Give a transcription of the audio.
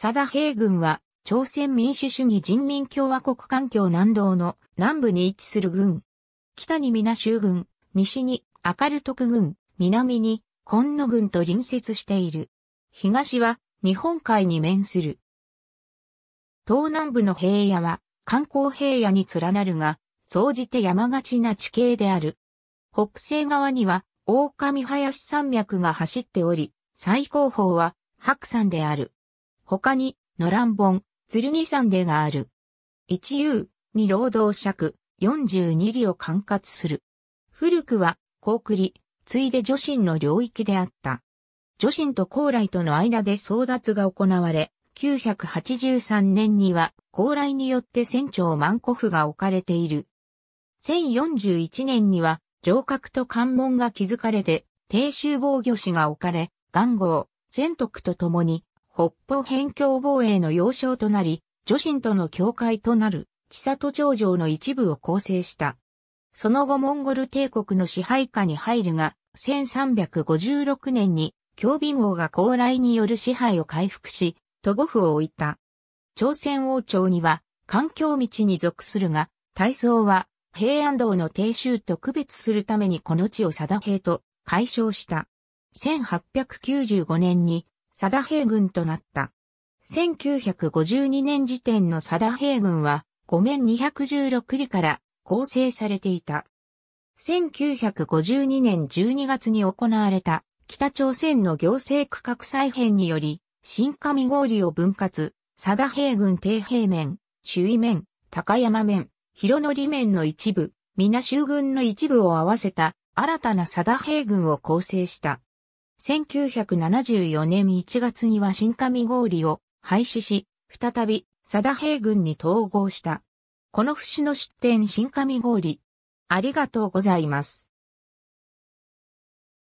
佐田平軍は、朝鮮民主主義人民共和国環境南道の南部に位置する軍。北に皆州郡、西に明る徳軍、南に今野軍と隣接している。東は日本海に面する。東南部の平野は観光平野に連なるが、総じて山がちな地形である。北西側には狼林山脈が走っており、最高峰は白山である。他に、のらんぼん、剣山でがある。一遊に労働尺、42里を管轄する。古くは、高栗、ついで女神の領域であった。女神と高麗との間で争奪が行われ、983年には高麗によって船長万古府が置かれている。1041年には城郭と関門が築かれて、低周防御士が置かれ、元号、全徳と共に北方辺境防衛の要衝となり、女神との境界となる、千里長城の一部を構成した。その後モンゴル帝国の支配下に入るが、1356年に、京備王が高麗による支配を回復し、都護府を置いた。朝鮮王朝には、環境道に属するが、大宗は、平安道の定州と区別するためにこの地を定平と解消した。1895年に佐田平軍となった。1952年時点の佐田平軍は、5面216里から構成されていた。1952年12月に行われた北朝鮮の行政区画再編により、新上郡を分割、佐田平軍低平面、周囲面、高山面、広則面の一部、皆州軍の一部を合わせた新たな佐田平軍を構成した。1974年1月には新上郡を廃止し、再び、佐田平軍に統合した。この節の出典新上郡。ありがとうございます。